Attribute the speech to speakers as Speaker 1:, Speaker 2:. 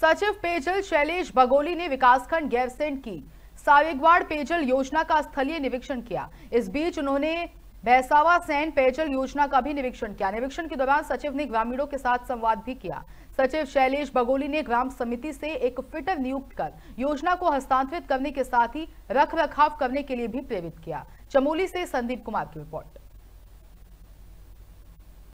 Speaker 1: सचिव पेयजल शैलेश बगोली ने विकासखंड गैरसेंट की सावेगवाड़ पेयजल योजना का स्थलीय निरीक्षण किया इस बीच उन्होंने भैसावा सैन पेयजल योजना का भी निरीक्षण किया निरीक्षण के दौरान सचिव ने ग्रामीणों के साथ संवाद भी किया सचिव शैलेश बगोली ने ग्राम समिति से एक फिटर नियुक्त कर योजना को हस्तांतरित करने के साथ ही रख रखाव करने के लिए भी प्रेरित किया चमोली से संदीप कुमार की रिपोर्ट